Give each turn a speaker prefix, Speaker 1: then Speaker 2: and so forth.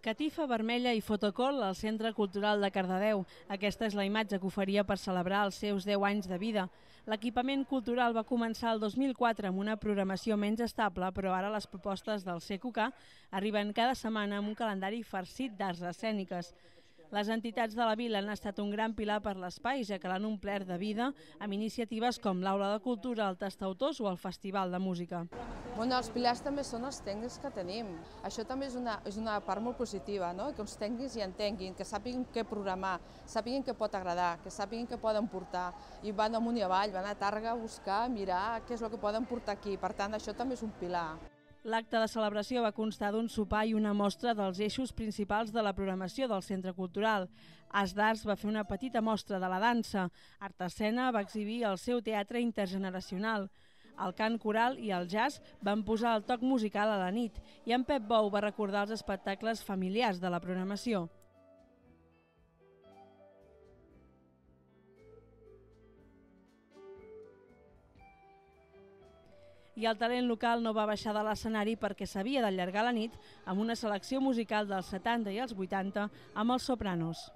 Speaker 1: Catifa vermella i fotocol al Centre Cultural de Cardedeu. Aquesta és la imatge que oferia per celebrar els seus 10 anys de vida. L'equipament cultural va començar el 2004 amb una programació menys estable, però ara les propostes del CQK arriben cada setmana amb un calendari farcit d'arts escèniques. Les entitats de la vila han estat un gran pilar per l'espai, ja que l'han omplert de vida amb iniciatives com l'Aula de Cultura, el Tastautors o el Festival de Música.
Speaker 2: Bueno, els pilars també són els tècnics que tenim. Això també és una, és una part molt positiva, no? que els tècnics hi entenguin, que sàpiguin què programar, sàpiguin què pot agradar, que sàpiguin què poden portar, i van amunt i avall, van a Targa a buscar, a mirar què és el que poden portar aquí. Per tant, això també és un pilar.
Speaker 1: L'acte de celebració va constar d'un sopar i una mostra dels eixos principals de la programació del Centre Cultural. As d'Arts va fer una petita mostra de la dansa. Artesena va exhibir el seu teatre intergeneracional. El cant coral i el jazz van posar el toc musical a la nit i en Pep Bou va recordar els espectacles familiars de la programació. i el talent local no va baixar de l'escenari perquè s'havia d'allargar la nit amb una selecció musical dels 70 i els 80 amb els sopranos.